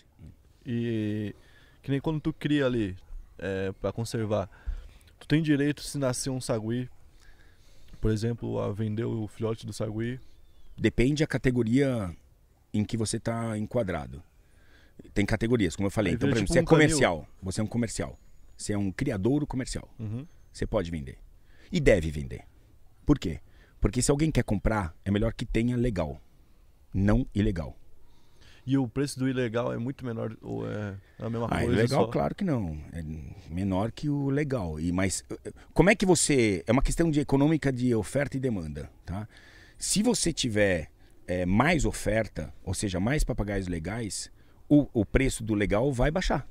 Exatamente. E que nem quando tu cria ali é, para conservar, tu tem direito se nascer um sagui, por exemplo, a vender o filhote do sagui? Depende a categoria em que você está enquadrado. Tem categorias, como eu falei. É, então, por exemplo, tipo você é um é comercial, canil. você é um comercial, você é um criadouro comercial. Uhum. Você pode vender e deve vender. Por quê? Porque se alguém quer comprar, é melhor que tenha legal, não ilegal. E o preço do ilegal é muito menor ou é a mesma ah, coisa? Ilegal, só... claro que não. É menor que o legal. E mas eh, eh, como é que você é uma questão de econômica de oferta e demanda, tá? Se você tiver é, mais oferta, ou seja, mais papagaios legais, o, o preço do legal vai baixar.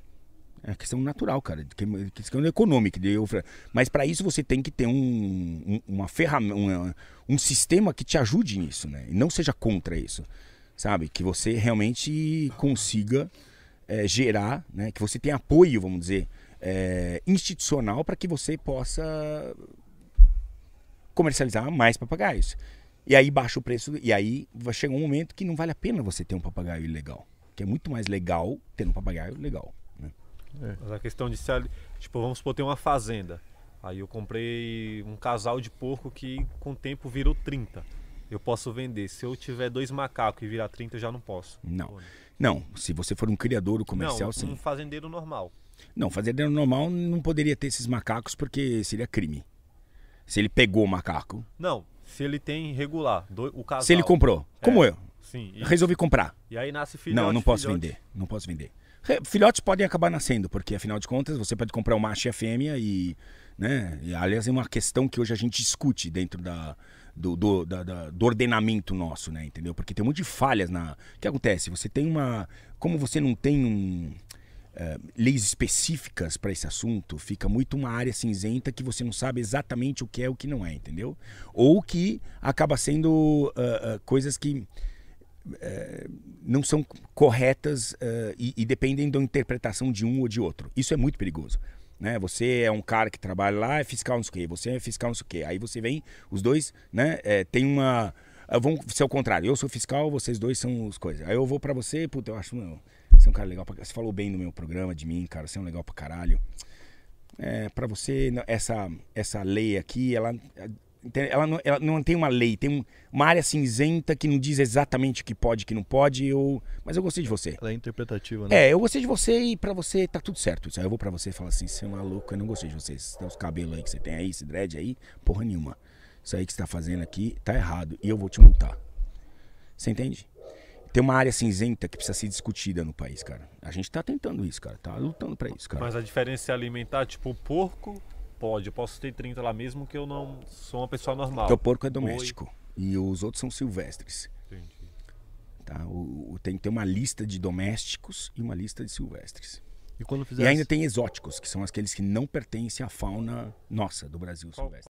É uma questão natural, cara. Questão econômica. De oferta. Mas para isso você tem que ter um, um uma ferramenta, um, um sistema que te ajude nisso, né? E não seja contra isso sabe? Que você realmente consiga é, gerar, né? que você tenha apoio, vamos dizer, é, institucional para que você possa comercializar mais papagaios. E aí baixa o preço, e aí chega um momento que não vale a pena você ter um papagaio ilegal. Que é muito mais legal ter um papagaio legal. Né? É. Mas a questão de Tipo, vamos supor, tem uma fazenda. Aí eu comprei um casal de porco que com o tempo virou 30 eu posso vender. Se eu tiver dois macacos e virar 30, eu já não posso. Não. Né? Não, se você for um criador comercial, não, sim. um fazendeiro normal. Não, fazendeiro normal não poderia ter esses macacos porque seria crime. Se ele pegou o macaco. Não, se ele tem regular, do, o casal. Se ele comprou, como é, eu. Sim. resolvi comprar. E aí nasce filhote. Não, não posso filhote. vender. Não posso vender. Filhotes podem acabar nascendo, porque afinal de contas você pode comprar o macho e a fêmea e, né? E, aliás, é uma questão que hoje a gente discute dentro da, do, do, da, da, do ordenamento nosso, né? Entendeu? Porque tem um monte de falhas na. O que acontece? Você tem uma. Como você não tem um. Uh, leis específicas para esse assunto, fica muito uma área cinzenta que você não sabe exatamente o que é e o que não é, entendeu? Ou que acaba sendo uh, uh, coisas que eh, não são corretas eh, e, e dependem da interpretação de um ou de outro. Isso é muito perigoso né? Você é um cara que trabalha lá, é fiscal não sei o quê, você é fiscal não sei o quê. Aí você vem, os dois, né? É, tem uma. Ah, vão ser o contrário, eu sou fiscal, vocês dois são os coisas. Aí eu vou para você, puta, eu acho. Não, você é um cara legal pra Você falou bem no meu programa de mim, cara, você é um legal pra caralho. É, para você, essa, essa lei aqui, ela ela não, ela não tem uma lei, tem um, uma área cinzenta que não diz exatamente o que pode e que não pode. Eu, mas eu gostei de você. Ela é interpretativa, né? É, eu gostei de você e pra você tá tudo certo. Eu vou pra você e falo assim, você é maluco, eu não gostei de você. os cabelos aí que você tem aí, esse dread aí, porra nenhuma. Isso aí que você tá fazendo aqui tá errado e eu vou te multar. Você entende? tem uma área cinzenta que precisa ser discutida no país, cara. A gente tá tentando isso, cara. Tá lutando para isso, cara. Mas a diferença é alimentar, tipo, o porco pode, eu posso ter 30 lá mesmo que eu não sou uma pessoa normal. Porque o porco é doméstico Oi. e os outros são silvestres. Entendi. Tá? O, o, tem que ter uma lista de domésticos e uma lista de silvestres. E, e ainda tem exóticos, que são aqueles que não pertencem à fauna nossa do Brasil Qual? silvestre.